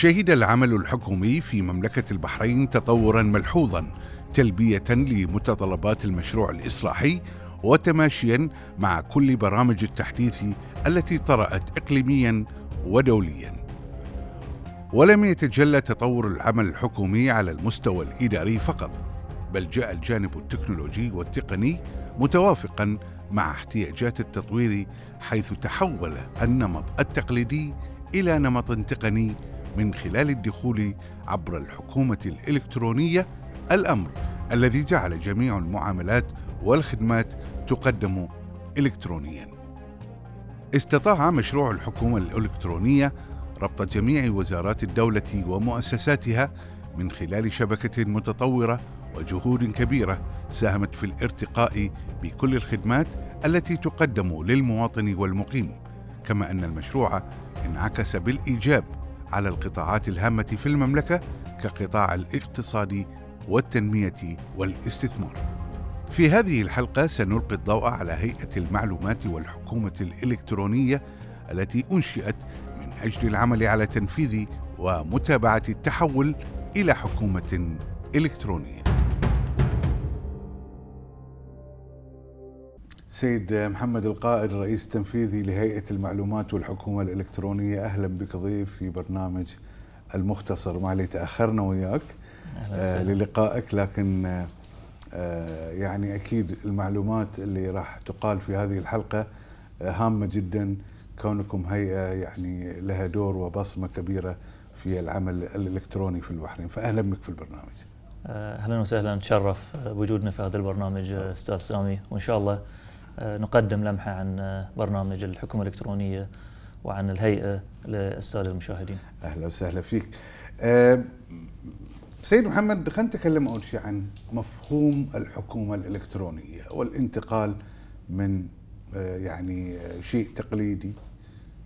شهد العمل الحكومي في مملكة البحرين تطورا ملحوظا تلبية لمتطلبات المشروع الإصلاحي وتماشيا مع كل برامج التحديث التي طرأت إقليميا ودوليا ولم يتجلى تطور العمل الحكومي على المستوى الإداري فقط بل جاء الجانب التكنولوجي والتقني متوافقا مع احتياجات التطوير حيث تحول النمط التقليدي الى نمط تقني من خلال الدخول عبر الحكومة الإلكترونية الأمر الذي جعل جميع المعاملات والخدمات تقدم إلكترونيا. استطاع مشروع الحكومة الإلكترونية ربط جميع وزارات الدولة ومؤسساتها من خلال شبكة متطورة وجهود كبيرة ساهمت في الارتقاء بكل الخدمات التي تقدم للمواطن والمقيم، كما أن المشروع انعكس بالإيجاب على القطاعات الهامة في المملكة كقطاع الاقتصاد والتنمية والاستثمار. في هذه الحلقة سنلقي الضوء على هيئة المعلومات والحكومة الإلكترونية التي أنشئت من أجل العمل على تنفيذ ومتابعة التحول إلى حكومة إلكترونية. سيد محمد القائد رئيس تنفيذي لهيئة المعلومات والحكومة الإلكترونية أهلا بك ضيف في برنامج المختصر ما عليه تأخرنا وياك آه للقائك لكن آه،, آه يعني أكيد المعلومات اللي راح تقال في هذه الحلقة آه هامة جدا كونكم هيئة يعني لها دور وبصمة كبيرة في العمل الإلكتروني في البحرين فأهلا بك في البرنامج آه، أهلا وسهلا نتشرف بوجودنا في هذا البرنامج آه، أستاذ سامي وإن شاء الله آه، نقدم لمحة عن آه، برنامج الحكومة الإلكترونية وعن الهيئة للسادة المشاهدين أهلا وسهلا فيك أه سيد محمد خلينا نتكلم أول شيء عن مفهوم الحكومة الإلكترونية والانتقال من آه، يعني شيء تقليدي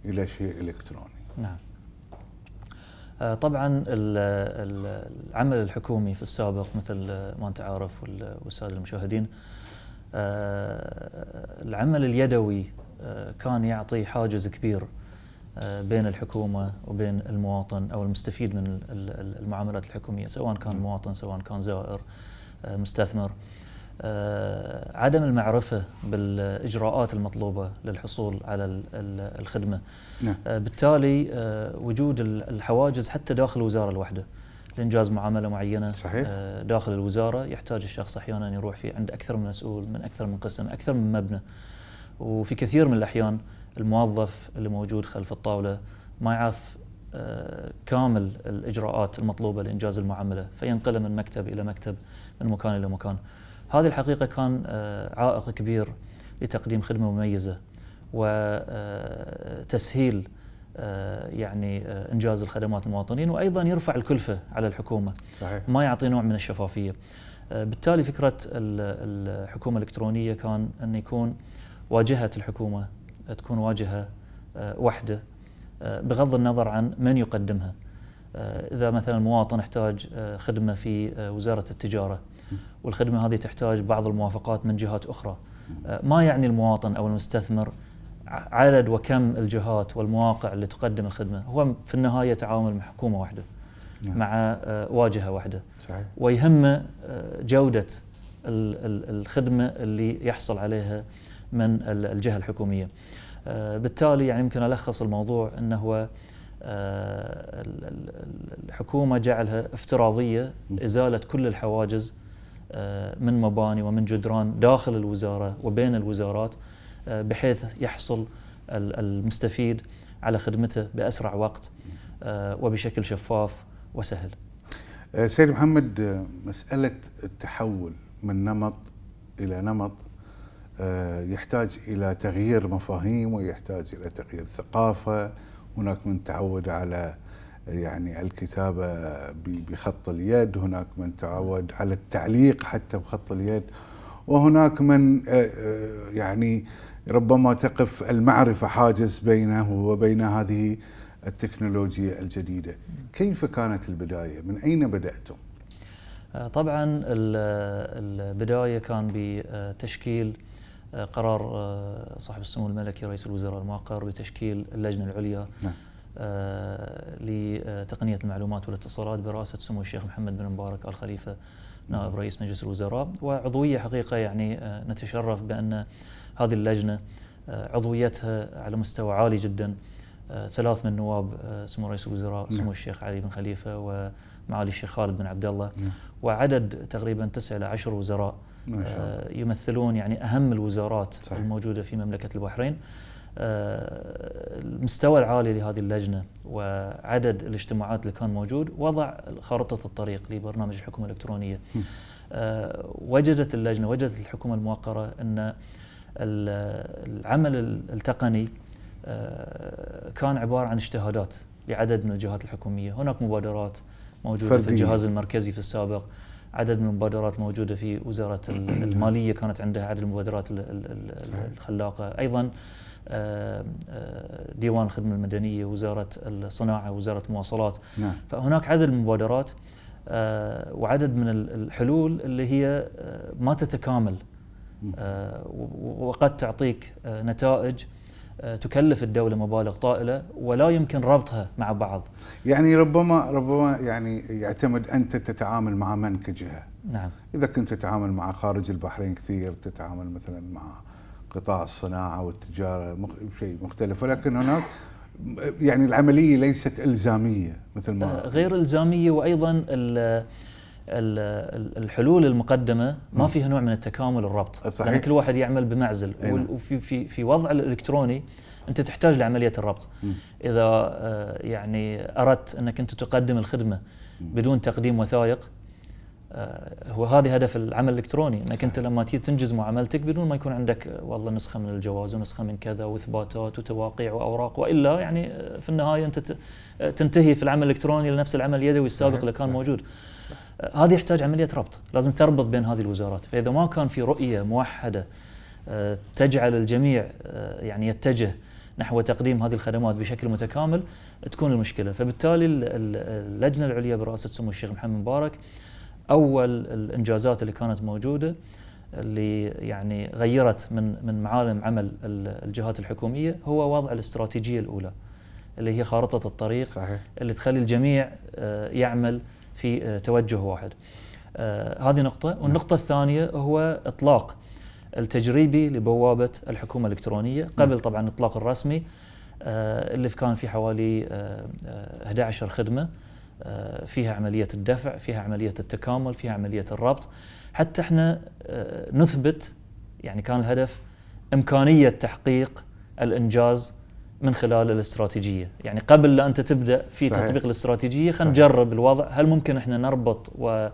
إلى شيء إلكتروني نعم طبعا العمل الحكومي في السابق مثل ما انت عارف والساده المشاهدين آه، العمل اليدوي آه، كان يعطي حاجز كبير آه، بين الحكومة وبين المواطن أو المستفيد من المعاملات الحكومية سواء كان مواطن سواء كان زائر مستثمر عدم المعرفة بالإجراءات المطلوبة للحصول على الخدمة نعم. بالتالي وجود الحواجز حتى داخل الوزارة الوحدة لانجاز معامله معينه صحيح. آه، داخل الوزاره يحتاج الشخص احيانا يروح في عند اكثر من مسؤول من اكثر من قسم اكثر من مبنى وفي كثير من الاحيان الموظف اللي موجود خلف الطاوله ما يعرف آه، كامل الاجراءات المطلوبه لانجاز المعامله فينقله من مكتب الى مكتب من مكان الى مكان هذه الحقيقه كان آه، عائق كبير لتقديم خدمه مميزه وتسهيل آه، يعني آه، انجاز الخدمات المواطنين وايضا يرفع الكلفه على الحكومه صحيح. ما يعطي نوع من الشفافيه آه، بالتالي فكره الحكومه الالكترونيه كان ان يكون واجهه الحكومه تكون واجهه واحده بغض النظر عن من يقدمها اذا مثلا مواطن احتاج خدمه في وزاره التجاره والخدمه هذه تحتاج بعض الموافقات من جهات اخرى ما يعني المواطن او المستثمر عدد وكم الجهات والمواقع اللي تقدم الخدمه هو في النهايه تعامل مع حكومه واحده نعم. مع آه، واجهه واحده صحيح. ويهمه آه، جوده الخدمه اللي يحصل عليها من الجهه الحكوميه آه، بالتالي يعني يمكن الخص الموضوع انه هو الحكومه جعلها افتراضيه ازاله كل الحواجز من مباني ومن جدران داخل الوزاره وبين الوزارات آه، بحيث يحصل المستفيد على خدمته بأسرع وقت آه، وبشكل شفاف وسهل آه، سيد محمد مسألة التحول من نمط إلى نمط يحتاج إلى تغيير مفاهيم ويحتاج إلى تغيير ثقافة هناك من تعود على يعني الكتابة بخط اليد هناك من تعود على التعليق حتى بخط اليد وهناك من يعني ربما تقف المعرفة حاجز بينه وبين هذه التكنولوجيا الجديدة كيف كانت البداية؟ من أين بدأتم؟ آه، طبعا البداية كان بتشكيل آه، قرار آه، صاحب السمو الملكي رئيس الوزراء المقر بتشكيل اللجنة العليا نعم. لتقنية المعلومات والاتصالات برئاسة سمو الشيخ محمد بن مبارك آل خليفة نائب نعم. رئيس مجلس الوزراء وعضوية حقيقة يعني نتشرف بأن هذه اللجنه آه، عضويتها على مستوى عالي جدا آه، ثلاث من النواب آه، سمو رئيس الوزراء نعم. سمو الشيخ علي بن خليفه ومعالي الشيخ خالد بن عبد الله نعم. وعدد تقريبا تسعة إلى عشر وزراء يمثلون يعني أهم الوزارات صحيح. الموجودة في مملكة البحرين المستوى العالي لهذه اللجنة وعدد الاجتماعات اللي كان موجود وضع خارطة الطريق لبرنامج الحكومة الإلكترونية وجدت اللجنة وجدت الحكومة الموقرة أن العمل التقني آه، كان عباره عن اجتهادات لعدد من الجهات الحكوميه، هناك مبادرات موجوده فردية. في الجهاز المركزي في السابق، عدد من المبادرات موجوده في وزاره نعم. الماليه كانت عندها عدد المبادرات الخلاقه، ايضا آه، آه، ديوان الخدمه المدنيه، وزاره الصناعه، وزاره المواصلات. نعم. فهناك عدد من المبادرات وعدد من الحلول اللي هي ما تتكامل آه، وقد تعطيك آه، نتائج آه، تكلف الدولة مبالغ طائلة ولا يمكن ربطها مع بعض يعني ربما ربما يعني يعتمد أنت تتعامل مع من كجهة نعم إذا كنت تتعامل مع خارج البحرين كثير تتعامل مثلا مع قطاع الصناعة والتجارة مخ... شيء مختلف ولكن هناك يعني العملية ليست إلزامية مثل ما غير إلزامية وأيضا ال الحلول المقدمه ما فيها نوع من التكامل الربط صحيح. لان يعني كل واحد يعمل بمعزل اينا. نعم. وفي في في وضع الالكتروني انت تحتاج لعمليه الربط م. اذا آه، يعني اردت انك انت تقدم الخدمه بدون تقديم وثائق آه، هو هذا هدف العمل الالكتروني انك صحيح. انت لما تيجي تنجز معاملتك بدون ما يكون عندك آه، والله نسخه من الجواز ونسخه من كذا واثباتات وتواقيع واوراق والا يعني في النهايه انت تنتهي في العمل الالكتروني لنفس العمل اليدوي السابق اللي كان صحيح. موجود هذا يحتاج عمليه ربط لازم تربط بين هذه الوزارات فاذا ما كان في رؤيه موحده آه، تجعل الجميع آه، يعني يتجه نحو تقديم هذه الخدمات بشكل متكامل تكون المشكله فبالتالي اللجنه العليا برئاسه سمو الشيخ محمد مبارك اول الانجازات اللي كانت موجوده اللي يعني غيرت من من معالم عمل الجهات الحكوميه هو وضع الاستراتيجيه الاولى اللي هي خارطه الطريق صحيح. اللي تخلي الجميع آه، يعمل في آه، توجه واحد آه، هذه نقطة والنقطة الثانية هو إطلاق التجريبي لبوابة الحكومة الإلكترونية نعم. قبل طبعا الإطلاق الرسمي آه، اللي كان في حوالي 11 خدمة فيها عملية الدفع فيها عملية التكامل فيها عملية الربط حتى احنا نثبت يعني كان الهدف إمكانية تحقيق الإنجاز من خلال الاستراتيجيه يعني قبل لا انت تبدا في صحيح. تطبيق الاستراتيجيه خلينا نجرب الوضع هل ممكن احنا نربط و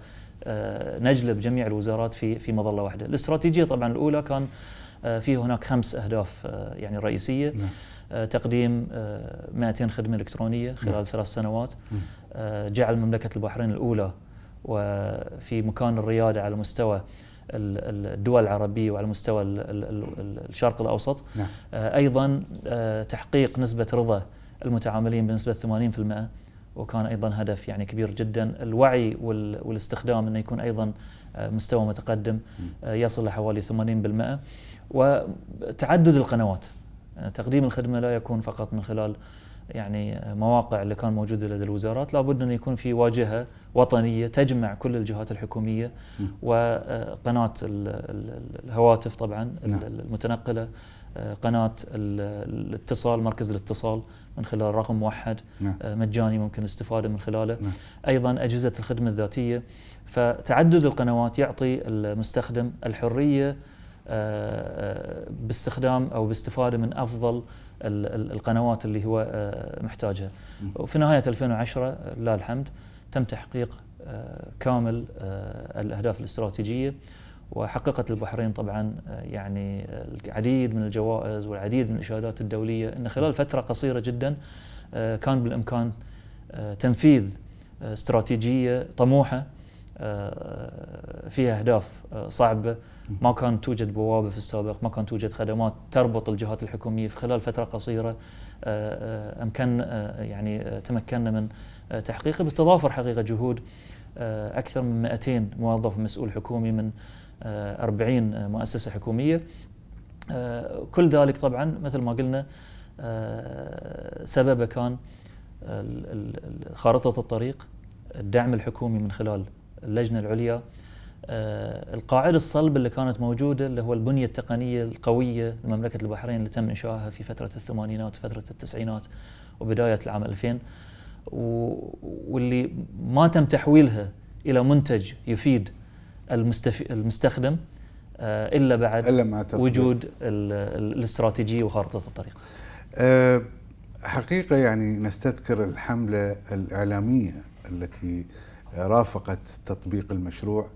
آه، نجلب جميع الوزارات في في مظله واحده الاستراتيجيه طبعا الاولى كان آه، في هناك خمس اهداف آه، يعني رئيسيه نعم. تقديم 200 خدمه الكترونيه نعم. خلال نعم. ثلاث سنوات نعم. جعل مملكه البحرين الاولى وفي مكان الرياده على مستوى الدول العربية وعلى مستوى الشرق الأوسط نعم. آه، أيضا آه، تحقيق نسبة رضا المتعاملين بنسبة 80% وكان ايضا هدف يعني كبير جدا الوعي والاستخدام انه يكون ايضا آه، مستوى متقدم يصل لحوالي 80% وتعدد القنوات يعني تقديم الخدمه لا يكون فقط من خلال يعني مواقع اللي كان موجوده لدى الوزارات لابد ان يكون في واجهه وطنيه تجمع كل الجهات الحكوميه وقناه الهواتف طبعا نعم. المتنقله آه، قناه الاتصال مركز الاتصال من خلال رقم موحد نعم. آه، مجاني ممكن الاستفاده من خلاله نعم. ايضا اجهزه الخدمه الذاتيه فتعدد القنوات يعطي المستخدم الحريه آه، باستخدام او باستفاده من افضل القنوات اللي هو آه، محتاجها وفي نهاية 2010 لله الحمد تم تحقيق آه، كامل آه، الأهداف الاستراتيجية وحققت البحرين طبعا يعني العديد من الجوائز والعديد من الإشادات الدولية أن خلال فترة قصيرة جدا كان بالإمكان تنفيذ استراتيجية طموحة آه، فيها اهداف آه، صعبه ما كان توجد بوابه في السابق ما كان توجد خدمات تربط الجهات الحكوميه في خلال فتره قصيره آه، امكن يعني تمكنا من تحقيقه بالتضافر حقيقه جهود اكثر من 200 موظف مسؤول حكومي من 40 مؤسسه حكوميه كل ذلك طبعا مثل ما قلنا سببه كان خارطه الطريق الدعم الحكومي من خلال اللجنه العليا آه، القاعده الصلب اللي كانت موجوده اللي هو البنيه التقنيه القويه لمملكه البحرين اللي تم انشائها في فتره الثمانينات وفتره التسعينات وبدايه العام 2000 واللي ما تم تحويلها الى منتج يفيد المستف... المستخدم آه، الا بعد إلا مع وجود الاستراتيجيه وخارطه الطريق. آه، حقيقه يعني نستذكر الحمله الاعلاميه التي رافقت تطبيق المشروع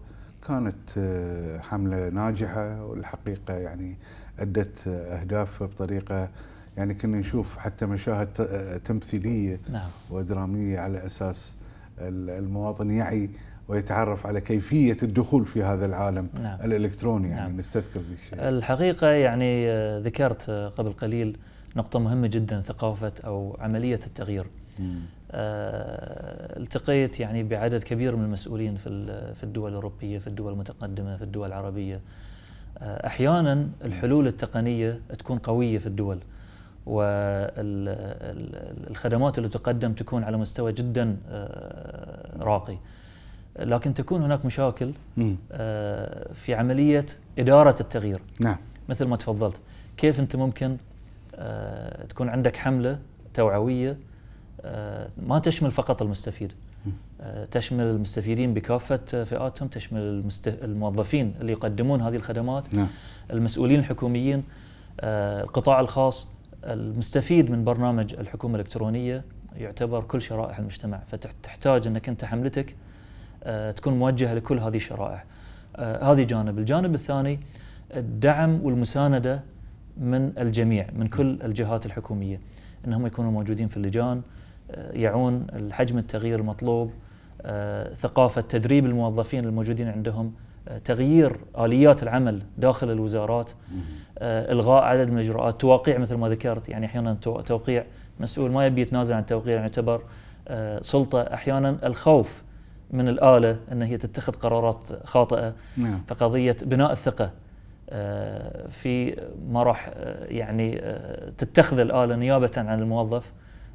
كانت آه، حملة ناجحة والحقيقة يعني أدت آه، أهداف بطريقة يعني كنا نشوف حتى مشاهد آه، تمثيلية نعم. ودرامية على أساس المواطن يعي ويتعرف على كيفية الدخول في هذا العالم نعم. الإلكتروني يعني نعم. نستذكر الشيء الحقيقة يعني ذكرت قبل قليل نقطة مهمة جدا ثقافة أو عملية التغيير مم. آه، التقيت يعني بعدد كبير من المسؤولين في في الدول الاوروبيه في الدول المتقدمه في الدول العربيه آه، احيانا الحلول التقنيه تكون قويه في الدول والخدمات اللي تقدم تكون على مستوى جدا آه، راقي لكن تكون هناك مشاكل في عمليه اداره التغيير نعم مثل ما تفضلت كيف انت ممكن تكون عندك حمله توعويه آه، ما تشمل فقط المستفيد آه، تشمل المستفيدين بكافة فئاتهم تشمل الموظفين اللي يقدمون هذه الخدمات نعم. المسؤولين الحكوميين آه، القطاع الخاص المستفيد من برنامج الحكومة الإلكترونية يعتبر كل شرائح المجتمع فتحتاج أنك أنت حملتك تكون موجهة لكل هذه الشرائح هذه جانب الجانب الثاني الدعم والمساندة من الجميع من كل الجهات الحكومية أنهم يكونوا موجودين في اللجان يعون الحجم التغيير المطلوب آه، ثقافة تدريب الموظفين الموجودين عندهم آه، تغيير آليات العمل داخل الوزارات آه، إلغاء عدد من الإجراءات توقيع مثل ما ذكرت يعني أحيانا توقيع مسؤول ما يبي يتنازل عن التوقيع يعتبر سلطة أحيانا الخوف من الآلة أن هي تتخذ قرارات خاطئة نعم. فقضية بناء الثقة في ما راح يعني تتخذ الآلة نيابة عن الموظف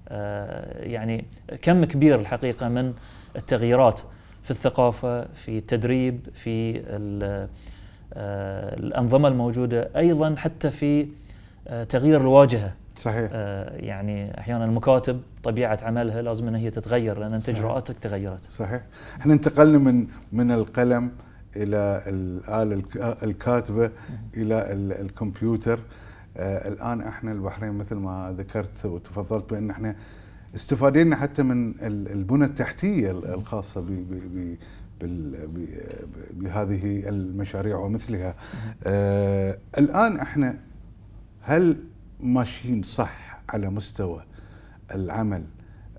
آه، يعني كم كبير الحقيقه من التغييرات في الثقافه في التدريب في آه، الانظمه الموجوده ايضا حتى في آه، تغيير الواجهه صحيح يعني احيانا المكاتب طبيعه عملها لازم ان هي تتغير لان انت اجراءاتك تغيرت صحيح احنا انتقلنا من من القلم الى الاله الكاتبه الى الكمبيوتر آه، الان احنا البحرين مثل ما ذكرت وتفضلت بان احنا استفادينا حتى من البنى التحتيه الخاصه ب ب بهذه المشاريع ومثلها آه الان احنا هل ماشيين صح على مستوى العمل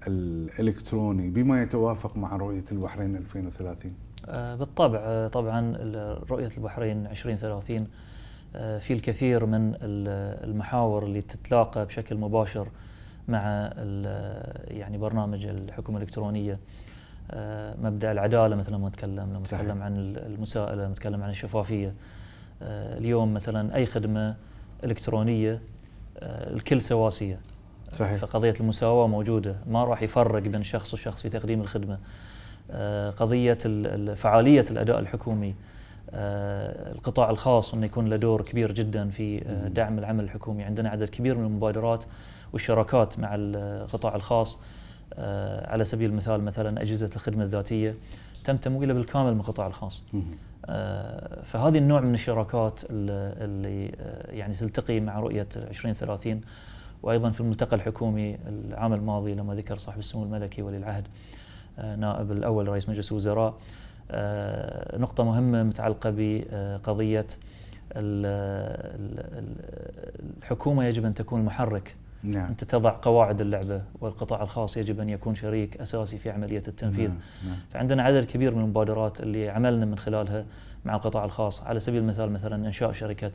الالكتروني بما يتوافق مع رؤيه البحرين 2030 آه، بالطبع آه، طبعا رؤيه البحرين 2030 آه، في الكثير من المحاور اللي تتلاقى بشكل مباشر مع يعني برنامج الحكومه الالكترونيه آه، مبدا العداله مثلا ما نتكلم لما نتكلم عن المساءله نتكلم عن الشفافيه آه، اليوم مثلا اي خدمه الكترونيه الكل سواسيه صحيح. فقضيه المساواه موجوده ما راح يفرق بين شخص وشخص في تقديم الخدمه قضيه فعاليه الاداء الحكومي آه، القطاع الخاص انه يكون له دور كبير جدا في آه، دعم العمل الحكومي، عندنا عدد كبير من المبادرات والشراكات مع القطاع الخاص آه، على سبيل المثال مثلا اجهزه الخدمه الذاتيه تم تمويلها بالكامل من القطاع الخاص. فهذه النوع من الشراكات اللي يعني تلتقي مع رؤيه 2030 وايضا في الملتقى الحكومي العام الماضي لما ذكر صاحب السمو الملكي ولي العهد نائب الاول رئيس مجلس الوزراء آه، نقطة مهمة متعلقة بقضية الحكومة يجب أن تكون محرك نعم. أنت تضع قواعد اللعبة والقطاع الخاص يجب أن يكون شريك أساسي في عملية التنفيذ نعم. نعم. فعندنا عدد كبير من المبادرات اللي عملنا من خلالها مع القطاع الخاص على سبيل المثال مثلا إنشاء شركة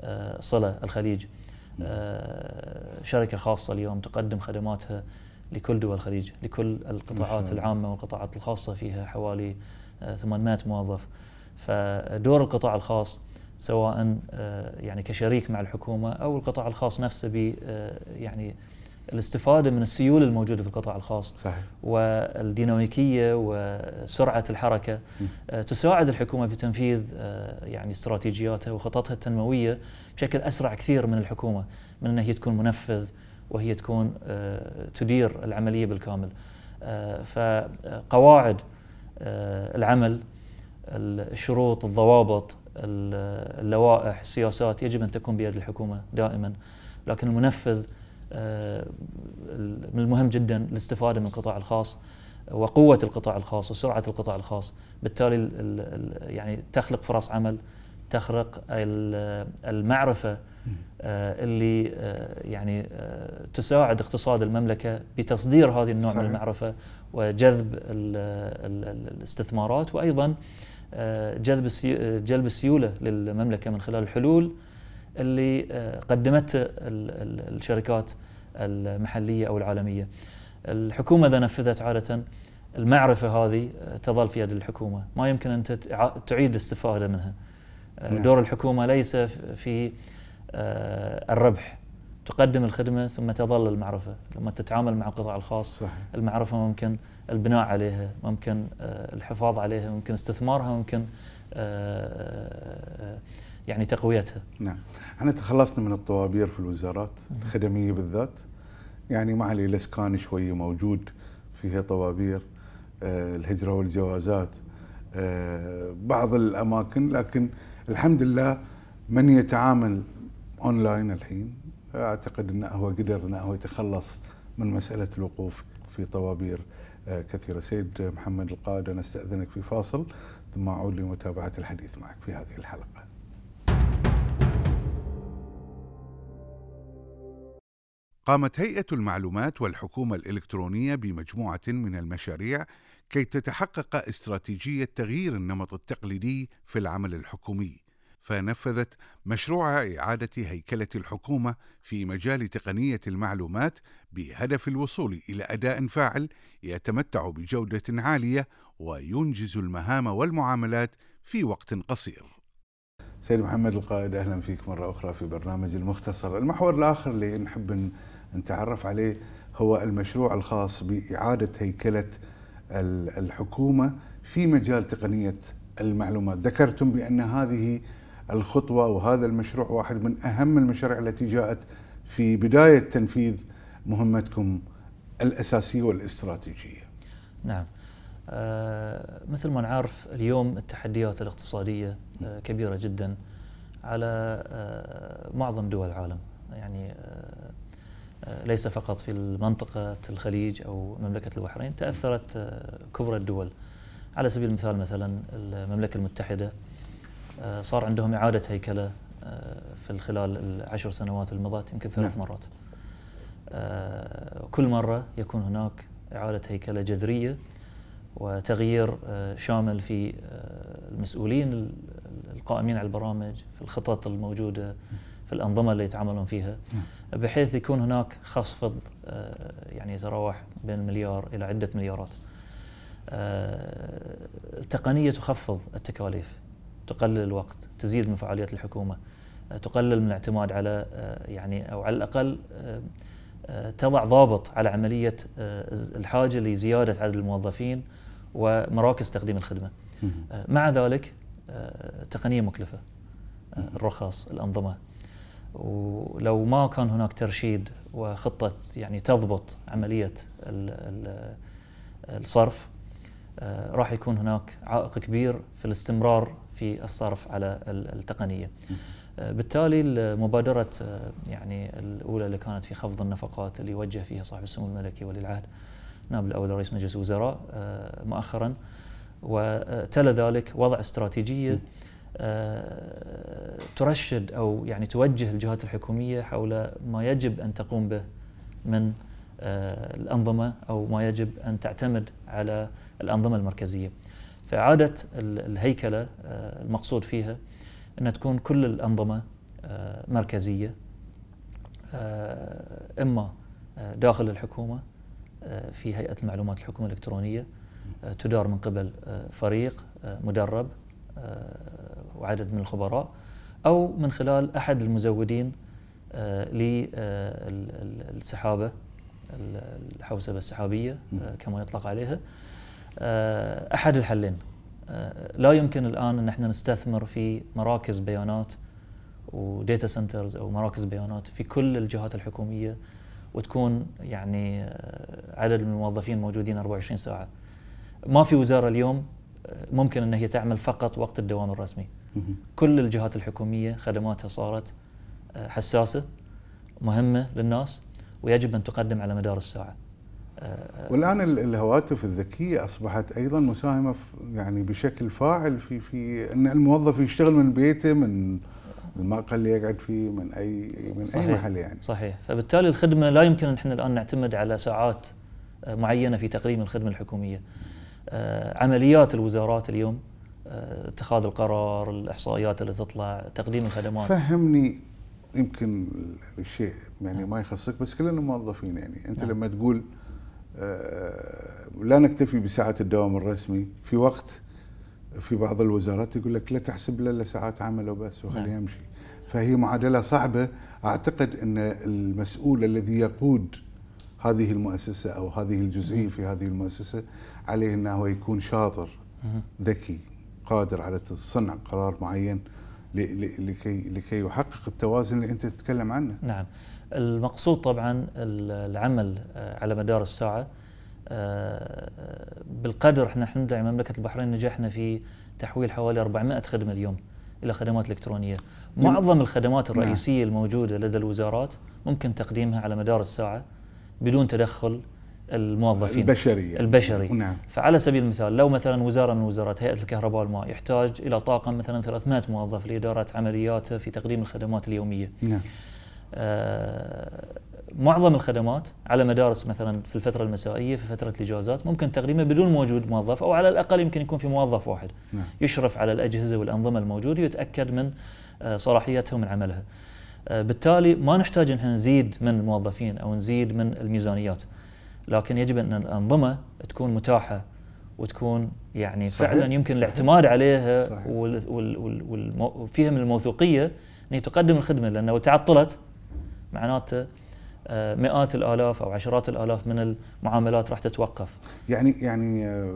آه، صلة الخليج نعم. آه، شركة خاصة اليوم تقدم خدماتها لكل دول الخليج لكل القطاعات العامة والقطاعات الخاصة فيها حوالي 800 آه، موظف فدور القطاع الخاص سواء آه، يعني كشريك مع الحكومه او القطاع الخاص نفسه ب آه، يعني الاستفاده من السيوله الموجوده في القطاع الخاص صحيح. والديناميكيه وسرعه الحركه م. تساعد الحكومه في تنفيذ يعني استراتيجياتها وخططها التنمويه بشكل اسرع كثير من الحكومه من ان هي تكون منفذ وهي تكون تدير العمليه بالكامل فقواعد آه، العمل الشروط الضوابط اللوائح السياسات يجب أن تكون بيد الحكومة دائما لكن المنفذ آه، من المهم جدا الاستفادة من القطاع الخاص وقوة القطاع الخاص وسرعة القطاع الخاص بالتالي يعني تخلق فرص عمل تخرق المعرفة آه، اللي آه، يعني آه، تساعد اقتصاد المملكة بتصدير هذه النوع صحيح. من المعرفة وجذب الاستثمارات وأيضا جذب جلب السيولة للمملكة من خلال الحلول اللي قدمت الشركات المحلية أو العالمية الحكومة إذا نفذت عادة المعرفة هذه تظل في يد الحكومة ما يمكن أن تعيد الاستفادة منها آه، نعم. دور الحكومه ليس في آه، الربح تقدم الخدمه ثم تظل المعرفه لما تتعامل مع القطاع الخاص صحيح. المعرفه ممكن البناء عليها ممكن آه، الحفاظ عليها ممكن استثمارها ممكن يعني تقويتها نعم احنا تخلصنا من الطوابير في الوزارات الخدميه بالذات يعني مع الاسكان شويه موجود فيها طوابير الهجره والجوازات بعض الاماكن لكن الحمد لله من يتعامل اونلاين الحين اعتقد انه هو قدر انه هو يتخلص من مساله الوقوف في طوابير آه، كثيره. سيد محمد القائد انا استاذنك في فاصل ثم اعود لمتابعه الحديث معك في هذه الحلقه. قامت هيئة المعلومات والحكومة الإلكترونية بمجموعة من المشاريع كي تتحقق استراتيجية تغيير النمط التقليدي في العمل الحكومي فنفذت مشروع إعادة هيكلة الحكومة في مجال تقنية المعلومات بهدف الوصول إلى أداء فاعل يتمتع بجودة عالية وينجز المهام والمعاملات في وقت قصير. سيد محمد القائد أهلا فيك مرة أخرى في برنامج المختصر المحور الآخر اللي نحب نتعرف عليه هو المشروع الخاص بإعادة هيكلة الحكومه في مجال تقنيه المعلومات ذكرتم بان هذه الخطوه وهذا المشروع واحد من اهم المشاريع التي جاءت في بدايه تنفيذ مهمتكم الاساسيه والاستراتيجيه نعم آه، مثل ما نعرف اليوم التحديات الاقتصاديه آه، كبيره جدا على آه، معظم دول العالم يعني ليس فقط في المنطقة الخليج أو مملكة البحرين تأثرت آه، كبرى الدول على سبيل المثال مثلا المملكة المتحدة آه، صار عندهم إعادة هيكلة آه، في خلال العشر سنوات المضت يمكن ثلاث نعم. مرات كل مرة يكون هناك إعادة هيكلة جذرية وتغيير شامل في المسؤولين القائمين على البرامج في الخطط الموجودة في الأنظمة اللي يتعاملون فيها نعم. بحيث يكون هناك خفض آه، يعني يتراوح بين مليار إلى عدة مليارات التقنية آه، تخفض التكاليف تقلل الوقت تزيد من فعاليات الحكومة آه، تقلل من الاعتماد على يعني أو على الأقل تضع ضابط على عملية الحاجة لزيادة عدد الموظفين ومراكز تقديم الخدمة مع ذلك التقنية مكلفة الرخص الأنظمة ولو ما كان هناك ترشيد وخطه يعني تضبط عمليه الصرف آه، راح يكون هناك عائق كبير في الاستمرار في الصرف على التقنيه. آه، بالتالي المبادره آه، يعني الاولى اللي كانت في خفض النفقات اللي وجه فيها صاحب السمو الملكي ولي العهد نائب الاول رئيس مجلس الوزراء مؤخرا وتلا ذلك وضع استراتيجيه آه، ترشد او يعني توجه الجهات الحكوميه حول ما يجب ان تقوم به من آه، الانظمه او ما يجب ان تعتمد على الانظمه المركزيه. فاعاده الهيكله آه، المقصود فيها ان تكون كل الانظمه مركزيه اما داخل الحكومه في هيئه المعلومات الحكومه الالكترونيه تدار من قبل فريق مدرب وعدد من الخبراء أو من خلال أحد المزودين آه، للسحابة آه، الحوسبة السحابية آه، كما يطلق عليها أحد الحلين لا يمكن الآن أن احنا نستثمر في مراكز بيانات وديتا سنترز أو مراكز بيانات في كل الجهات الحكومية وتكون يعني عدد من الموظفين موجودين 24 ساعة ما في وزارة اليوم ممكن أن هي تعمل فقط وقت الدوام الرسمي كل الجهات الحكومية خدماتها صارت آه، حساسة مهمة للناس ويجب أن تقدم على مدار الساعة آه، والان الهواتف الذكيه اصبحت ايضا مساهمه يعني بشكل فاعل في في ان الموظف يشتغل من بيته من المقهى اللي يقعد فيه من اي من صحيح اي محل يعني صحيح فبالتالي الخدمه لا يمكن ان احنا الان نعتمد على ساعات آه، معينه في تقديم الخدمه الحكوميه آه، عمليات الوزارات اليوم آه، اتخاذ القرار الاحصائيات اللي تطلع تقديم الخدمات فهمني يمكن الشيء يعني نعم. ما يخصك بس كلنا موظفين يعني انت نعم. لما تقول آه، لا نكتفي بساعات الدوام الرسمي في وقت في بعض الوزارات يقول لك لا تحسب له الا ساعات عمل وبس وخليه نعم. يمشي فهي معادله صعبه اعتقد ان المسؤول الذي يقود هذه المؤسسه او هذه الجزئيه في هذه المؤسسه عليه انه يكون شاطر ذكي قادر على صنع قرار معين لكي لكي يحقق التوازن اللي انت تتكلم عنه. نعم. المقصود طبعا العمل آه، على مدار الساعه آه، بالقدر احنا الحمد مملكه البحرين نجحنا في تحويل حوالي 400 خدمه اليوم الى خدمات الكترونيه. نعم. معظم الخدمات نعم. الرئيسيه الموجوده لدى الوزارات ممكن تقديمها على مدار الساعه بدون تدخل الموظفين البشري البشري نعم. فعلى سبيل المثال لو مثلا وزاره من وزارات هيئه الكهرباء والماء يحتاج الى طاقم مثلا 300 موظف لاداره عملياته في تقديم الخدمات اليوميه نعم. آه معظم الخدمات على مدارس مثلا في الفترة المسائية في فترة الإجازات ممكن تقديمها بدون وجود موظف أو على الأقل يمكن يكون في موظف واحد نعم. يشرف على الأجهزة والأنظمة الموجودة ويتأكد من آه، صلاحيتها ومن عملها. آه، بالتالي ما نحتاج ان نزيد من الموظفين او نزيد من الميزانيات لكن يجب ان الانظمه تكون متاحه وتكون يعني صحيح. فعلا يمكن صحيح. الاعتماد عليها وفيها من الموثوقيه ان تقدم الخدمه لانه لو تعطلت معناته آه، مئات الالاف او عشرات الالاف من المعاملات راح تتوقف. يعني يعني آه،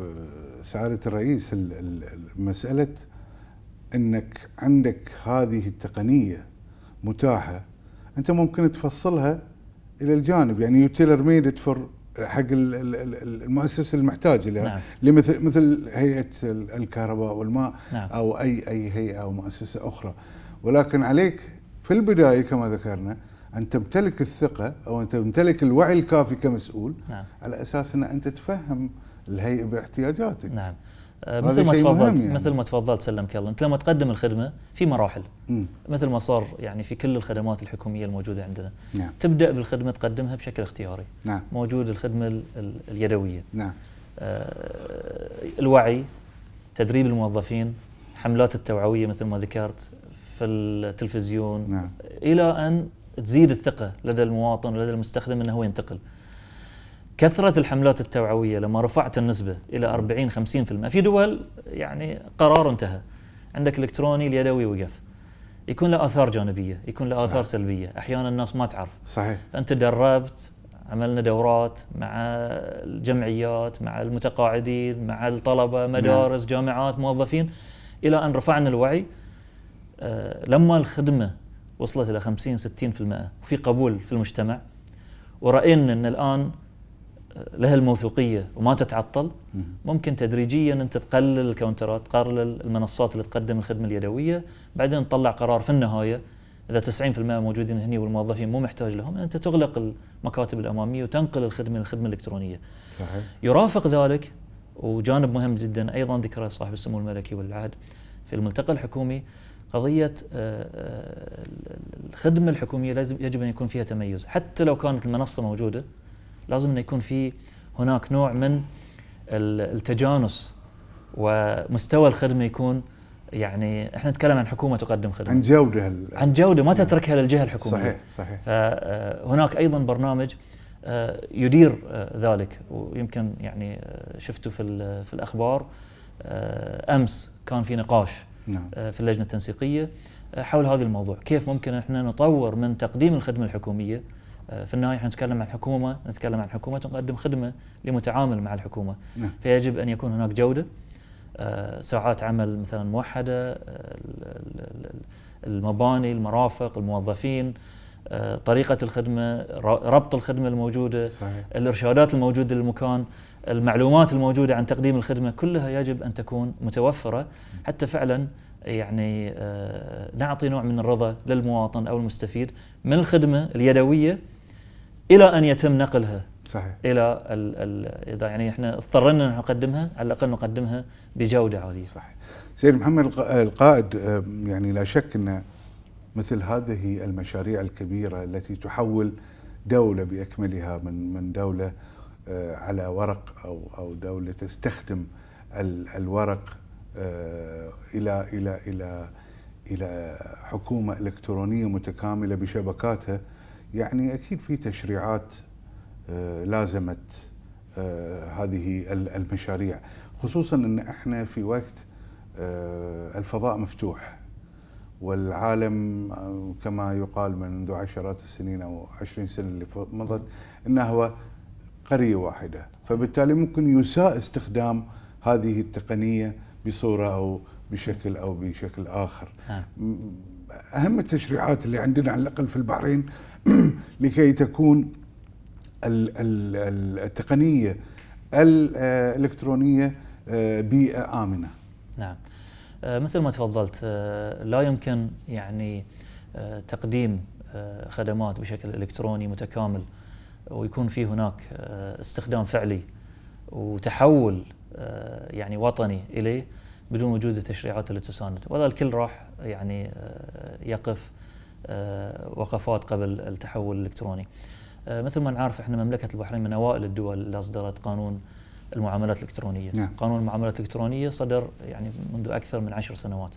سعاده الرئيس مساله انك عندك هذه التقنيه متاحه انت ممكن تفصلها الى الجانب يعني يوتيلر ميد فور حق المؤسسه المحتاجه لها نعم. لمثل مثل هيئه الكهرباء والماء نعم. او اي اي هيئه او مؤسسه اخرى ولكن عليك في البدايه كما ذكرنا ان تمتلك الثقه او ان تمتلك الوعي الكافي كمسؤول نعم. على اساس ان انت تفهم الهيئه باحتياجاتك نعم. آه، مثل ما تفضلت يعني. مثل ما تفضلت سلمك الله انت لما تقدم الخدمه في مراحل م. مثل ما صار يعني في كل الخدمات الحكوميه الموجوده عندنا نعم. تبدا بالخدمه تقدمها بشكل اختياري نعم. موجود الخدمه اليدويه نعم. آه الوعي تدريب الموظفين حملات التوعويه مثل ما ذكرت في التلفزيون نعم. الى ان تزيد الثقه لدى المواطن ولدى المستخدم انه هو ينتقل كثرة الحملات التوعوية لما رفعت النسبة إلى 40 50% في دول يعني قرار انتهى عندك الإلكتروني اليدوي وقف يكون له آثار جانبية يكون له آثار سلبية أحيانا الناس ما تعرف صحيح فأنت دربت عملنا دورات مع الجمعيات مع المتقاعدين مع الطلبة نعم. مدارس نعم. جامعات موظفين إلى أن رفعنا الوعي آه، لما الخدمة وصلت إلى 50 60% وفي قبول في المجتمع ورأينا أن الآن لها الموثوقيه وما تتعطل ممكن تدريجيا انت تقلل الكاونترات تقلل المنصات اللي تقدم الخدمه اليدويه بعدين تطلع قرار في النهايه اذا 90% موجودين هنا والموظفين مو محتاج لهم انت تغلق المكاتب الاماميه وتنقل الخدمه للخدمه الالكترونيه. صحيح. يرافق ذلك وجانب مهم جدا ايضا ذكره صاحب السمو الملكي والعهد في الملتقى الحكومي قضيه آه، آه، الخدمه الحكوميه لازم يجب ان يكون فيها تميز حتى لو كانت المنصه موجوده لازم انه يكون في هناك نوع من التجانس ومستوى الخدمه يكون يعني احنا نتكلم عن حكومه تقدم خدمه عن جوده هل... عن جوده ما تتركها للجهه الحكوميه صحيح صحيح فهناك آه، ايضا برنامج آه، يدير آه، ذلك ويمكن يعني شفته في في الاخبار امس كان في نقاش نعم. في اللجنه التنسيقيه حول هذا الموضوع كيف ممكن احنا نطور من تقديم الخدمه الحكوميه آه، في النهايه احنا نتكلم عن حكومه نتكلم عن حكومه تقدم خدمه لمتعامل مع الحكومه نعم. فيجب ان يكون هناك جوده آه، ساعات عمل مثلا موحده المباني المرافق الموظفين آه، طريقة الخدمة ربط الخدمة الموجودة صحيح. الإرشادات الموجودة للمكان المعلومات الموجودة عن تقديم الخدمة كلها يجب أن تكون متوفرة نعم. حتى فعلا يعني نعطي نوع من الرضا للمواطن أو المستفيد من الخدمة اليدوية الى ان يتم نقلها صحيح الى الـ الـ اذا يعني احنا اضطرينا ان نقدمها على الاقل نقدمها بجوده عاليه. صحيح. سيد محمد القائد يعني لا شك ان مثل هذه المشاريع الكبيره التي تحول دوله باكملها من من دوله آه، على ورق او او دوله تستخدم الورق آه، الى الى الى الى حكومه الكترونيه متكامله بشبكاتها يعني اكيد في تشريعات آه، لازمت آه، هذه المشاريع خصوصا ان احنا في وقت آه، الفضاء مفتوح والعالم كما يقال منذ عشرات السنين او عشرين سنه اللي مضت انه هو قريه واحده فبالتالي ممكن يساء استخدام هذه التقنيه بصوره او بشكل او بشكل اخر. نعم. اهم التشريعات اللي عندنا على الاقل في البحرين لكي تكون التقنية الإلكترونية آه، بيئة آمنة نعم آه، مثل ما تفضلت آه، لا يمكن يعني تقديم خدمات بشكل إلكتروني متكامل ويكون في هناك استخدام فعلي وتحول يعني وطني إليه بدون وجود التشريعات اللي تساند ولا الكل راح يعني يقف آه، وقفات قبل التحول الالكتروني. آه، مثل ما نعرف احنا مملكه البحرين من اوائل الدول اللي اصدرت قانون المعاملات الالكترونيه، نعم. قانون المعاملات الالكترونيه صدر يعني منذ اكثر من عشر سنوات.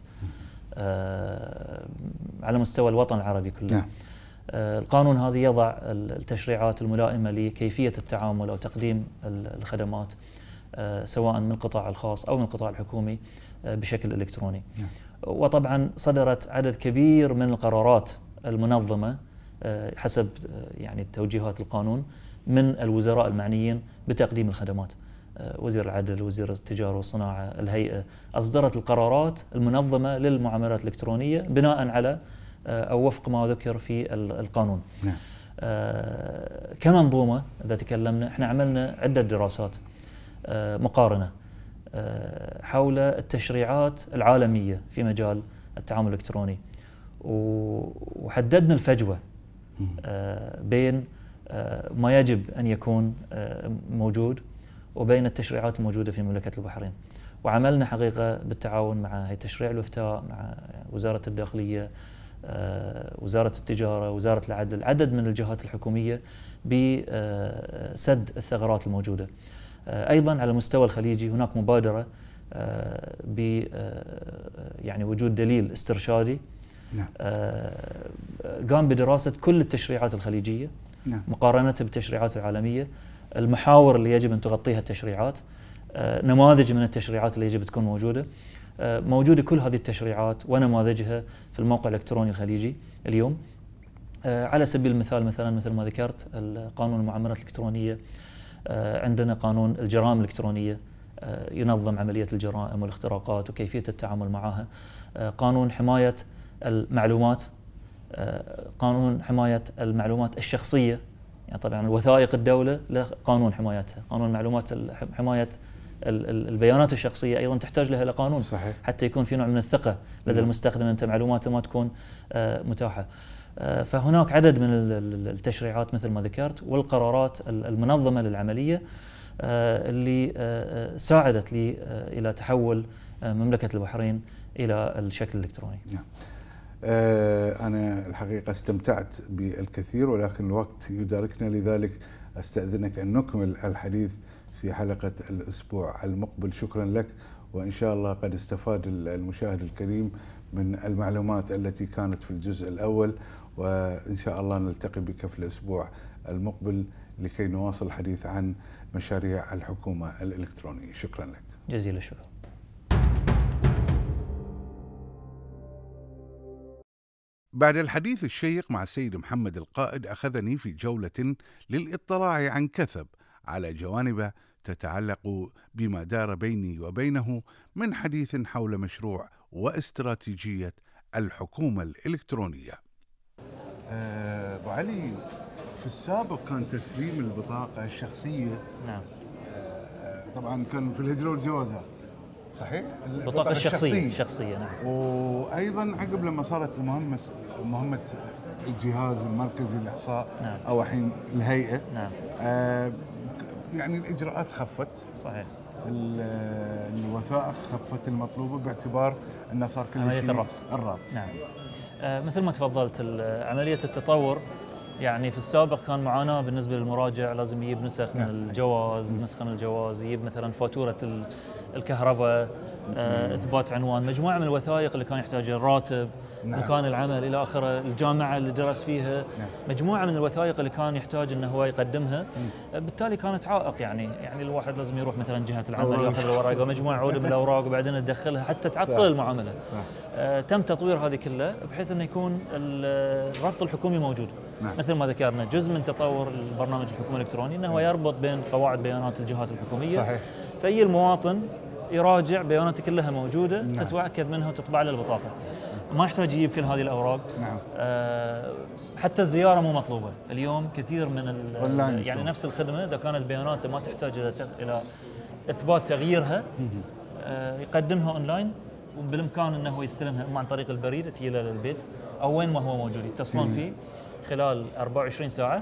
آه، على مستوى الوطن العربي كله. نعم. القانون هذا يضع التشريعات الملائمه لكيفيه التعامل او تقديم الخدمات سواء من القطاع الخاص او من القطاع الحكومي بشكل الكتروني. نعم. وطبعا صدرت عدد كبير من القرارات المنظمه آه، حسب آه، يعني توجيهات القانون من الوزراء المعنيين بتقديم الخدمات آه، وزير العدل وزير التجاره والصناعه الهيئه اصدرت القرارات المنظمه للمعاملات الالكترونيه بناء على او وفق ما ذكر في القانون نعم. كمنظومه اذا تكلمنا احنا عملنا عده دراسات مقارنه آه، حول التشريعات العالمية في مجال التعامل الإلكتروني وحددنا الفجوة آه، بين آه، ما يجب أن يكون موجود وبين التشريعات الموجودة في مملكة البحرين وعملنا حقيقة بالتعاون مع هيئة تشريع الوفتاء مع وزارة الداخلية وزارة التجارة وزارة العدل عدد من الجهات الحكومية بسد الثغرات الموجودة آه، ايضا على المستوى الخليجي هناك مبادره آه، ب آه، يعني وجود دليل استرشادي نعم. قام بدراسه كل التشريعات الخليجيه نعم. مقارنتها بالتشريعات العالميه المحاور اللي يجب ان تغطيها التشريعات نماذج من التشريعات اللي يجب تكون موجوده موجوده كل هذه التشريعات ونماذجها في الموقع الالكتروني الخليجي اليوم على سبيل المثال مثلا مثل ما ذكرت قانون المعاملات الالكترونيه آه، عندنا قانون الجرائم الإلكترونية آه، ينظم عملية الجرائم والاختراقات وكيفية التعامل معها آه، قانون حماية المعلومات قانون حماية المعلومات الشخصية يعني طبعا وثائق الدولة له قانون حمايتها قانون معلومات حماية البيانات الشخصيه ايضا تحتاج لها لقانون صحيح. حتى يكون في نوع من الثقه لدى نعم. المستخدم انت معلوماته ما تكون متاحه آه، فهناك عدد من التشريعات مثل ما ذكرت والقرارات المنظمه للعمليه آه، اللي آه، ساعدت لي الى تحول مملكه البحرين الى الشكل الالكتروني. نعم. انا الحقيقه استمتعت بالكثير ولكن الوقت يداركنا لذلك استاذنك ان نكمل الحديث في حلقه الاسبوع المقبل شكرا لك وان شاء الله قد استفاد المشاهد الكريم من المعلومات التي كانت في الجزء الاول وإن شاء الله نلتقي بك في الأسبوع المقبل لكي نواصل الحديث عن مشاريع الحكومة الإلكترونية شكرا لك جزيل الشكر بعد الحديث الشيق مع السيد محمد القائد أخذني في جولة للإطلاع عن كثب على جوانب تتعلق بما دار بيني وبينه من حديث حول مشروع واستراتيجية الحكومة الإلكترونية آه، ابو علي في السابق كان تسليم البطاقه الشخصيه نعم آه، طبعا كان في الهجره والجوازات صحيح؟ البطاقه الشخصيه الشخصيه نعم وايضا عقب لما صارت المهمه مهمه الجهاز المركزي للاحصاء نعم. او الحين الهيئه نعم آه يعني الاجراءات خفت صحيح الوثائق خفت المطلوبه باعتبار انه صار كل شيء الرابط نعم آه، مثل ما تفضلت عمليه التطور يعني في السابق كان معاناه بالنسبه للمراجع لازم يجيب نسخ من نعم. الجواز نسخه من الجواز يجيب مثلا فاتوره الكهرباء آه، اثبات عنوان مجموعه من الوثائق اللي كان يحتاجها الراتب نعم. مكان العمل الى اخره الجامعه اللي درس فيها نعم. مجموعه من الوثائق اللي كان يحتاج انه هو يقدمها مم. آه، بالتالي كانت عائق يعني يعني الواحد لازم يروح مثلا جهه العمل ياخذ الورق ومجموعه عوده من الاوراق وبعدين تدخلها حتى تعطل صح. المعامله صح. آه تم تطوير هذه كلها بحيث انه يكون آه، الربط الحكومي موجود نعم. مثل ما ذكرنا جزء من تطور البرنامج الحكومي الالكتروني انه هو نعم. يربط بين قواعد بيانات الجهات الحكوميه صحيح. فاي المواطن يراجع بياناته كلها موجوده نعم. تتاكد منها وتطبع له البطاقه ما يحتاج يجيب كل هذه الاوراق نعم. آه حتى الزياره مو مطلوبه اليوم كثير من يعني نفس الخدمه اذا كانت بياناته ما تحتاج الى الى اثبات تغييرها آه يقدمها اونلاين وبالامكان انه يستلمها اما عن طريق البريد تجي له للبيت او وين ما هو موجود يتصلون فيه خلال 24 ساعه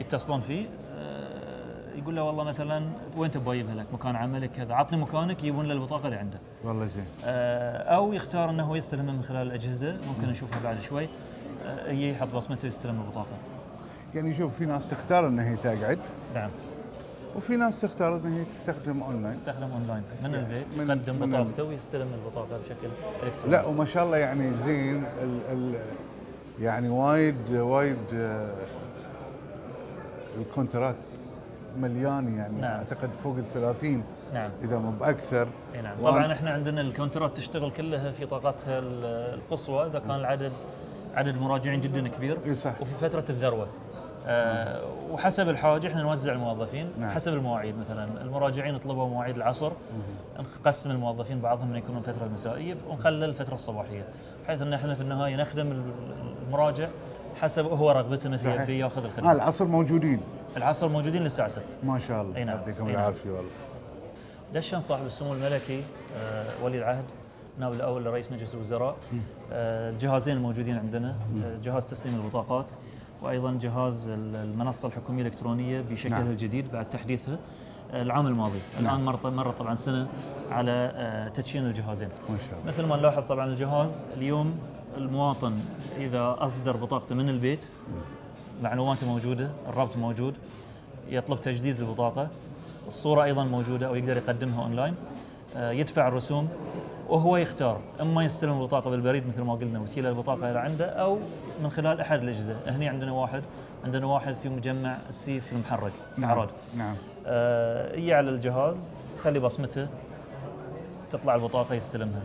يتصلون فيه يقول له والله مثلا وين تبغى يجيبها لك؟ مكان عملك كذا، عطني مكانك يجيبون له البطاقه اللي عنده. والله زين. آه، او يختار انه هو يستلمها من خلال الاجهزه ممكن نشوفها بعد شوي هي آه، يحط بصمته يستلم البطاقه. يعني شوف في ناس تختار انها هي تقعد. نعم. وفي ناس تختار ان هي تستخدم اونلاين تستخدم اونلاين من البيت من تقدم من بطاقته ويستلم البطاقه بشكل الكتروني لا وما شاء الله يعني زين ال ال يعني وايد وايد آه، الكونترات مليان يعني نعم. اعتقد فوق ال 30 نعم اذا مو باكثر نعم طبعا احنا عندنا الكونترات تشتغل كلها في طاقتها القصوى اذا كان العدد عدد مراجعين جدا كبير صح. وفي فتره الذروه آه وحسب الحاجه احنا نوزع الموظفين نعم. حسب المواعيد مثلا المراجعين يطلبوا مواعيد العصر نقسم الموظفين بعضهم من يكونون فتره المسائيه ونخلي الفتره الصباحيه بحيث ان احنا في النهايه نخدم المراجع حسب هو رغبته مثلا يبي ياخذ الخدمه. العصر موجودين العصر موجودين للساعه 6 ما شاء الله نعم. يعطيكم نعم. العافيه والله دشن صاحب السمو الملكي آه، ولي العهد نائب الاول لرئيس مجلس الوزراء آه، الجهازين الموجودين عندنا آه، جهاز تسليم البطاقات وايضا جهاز المنصه الحكوميه الالكترونيه بشكلها نعم. الجديد بعد تحديثها العام الماضي نعم. الان مر طبعا سنه على تدشين الجهازين ما شاء الله مثل ما نلاحظ طبعا الجهاز اليوم المواطن اذا اصدر بطاقته من البيت معلوماته موجوده الرابط موجود يطلب تجديد البطاقه الصوره ايضا موجوده او يقدر يقدمها اونلاين آه، يدفع الرسوم وهو يختار اما يستلم البطاقه بالبريد مثل ما قلنا وتيله البطاقه الى عنده او من خلال احد الاجهزه هنا عندنا واحد عندنا واحد في مجمع السيف في المحرك نعم نعم آه على الجهاز خلي بصمته تطلع البطاقه يستلمها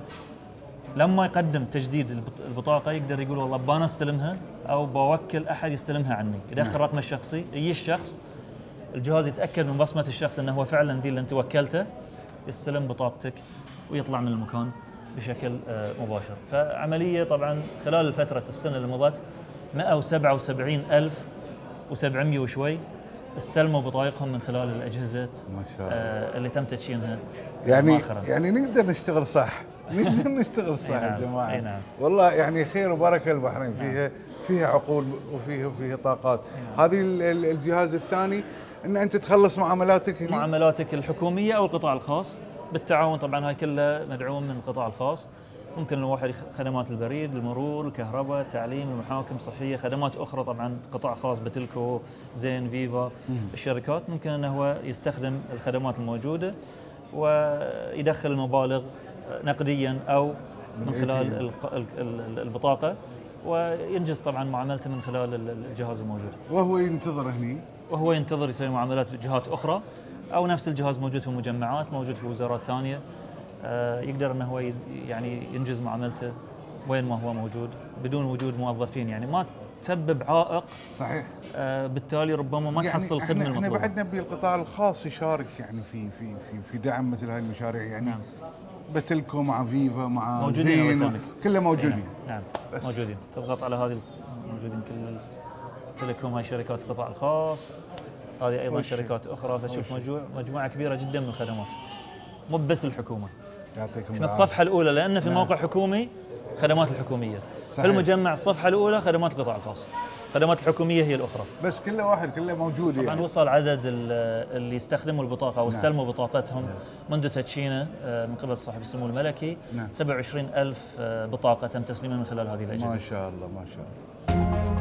لما يقدم تجديد البطاقه يقدر يقول والله بانا استلمها او بوكل احد يستلمها عني يدخل رقمه الشخصي يجي الشخص الجهاز يتاكد من بصمه الشخص انه هو فعلا ذي اللي انت وكلته يستلم بطاقتك ويطلع من المكان بشكل آه، مباشر فعمليه طبعا خلال فتره السنه اللي مضت 177700 وشوي استلموا بطايقهم من خلال الاجهزه ما شاء آه، الله. اللي تم تدشينها يعني مؤخرا. يعني نقدر نشتغل صح نقدر نشتغل صح يا نعم، جماعه نعم. والله يعني خير وبركه البحرين نعم. فيها فيها عقول وفيها وفيها طاقات نعم. هذه الجهاز الثاني ان انت تخلص معاملاتك هنا معاملاتك الحكوميه او القطاع الخاص بالتعاون طبعا هاي كلها مدعوم من القطاع الخاص ممكن الواحد خدمات البريد، المرور، الكهرباء، التعليم، المحاكم، الصحيه، خدمات اخرى طبعا قطاع خاص بتلكو، زين، فيفا، الشركات ممكن انه هو يستخدم الخدمات الموجوده ويدخل المبالغ نقديا او من خلال البطاقه وينجز طبعا معاملته من خلال الجهاز الموجود. وهو ينتظر هني؟ وهو ينتظر يسوي معاملات بجهات اخرى او نفس الجهاز موجود في مجمعات، موجود في وزارات ثانيه آه، يقدر انه هو يعني ينجز معاملته وين ما هو موجود بدون وجود موظفين يعني ما تسبب عائق صحيح آه، بالتالي ربما ما يعني تحصل الخدمه المطلوبه احنا بعدنا بالقطاع الخاص يشارك يعني في في في في دعم مثل هاي المشاريع يعني نعم. بتلكو مع فيفا مع موجودين كلهم كله إيه، موجودين نعم, نعم. بس موجودين تضغط على هذه موجودين كل تلكم هاي شركات القطاع الخاص هذه ايضا وشي. شركات اخرى فشوف مجموعه مجموعه كبيره جدا من الخدمات مو بس الحكومه يعطيكم العافيه الصفحه الاولى لان في نعم. موقع حكومي خدمات الحكوميه صحيح. في المجمع الصفحه الاولى خدمات القطاع الخاص الخدمات الحكوميه هي الاخرى بس كل واحد كله موجود يعني. طبعا يعني. وصل عدد اللي يستخدموا البطاقه او استلموا نعم. بطاقتهم نعم. منذ تدشينه آه، من قبل صاحب السمو الملكي نعم. 27000 آه، بطاقه تم تسليمها من خلال هذه الاجهزه ما شاء الله ما شاء الله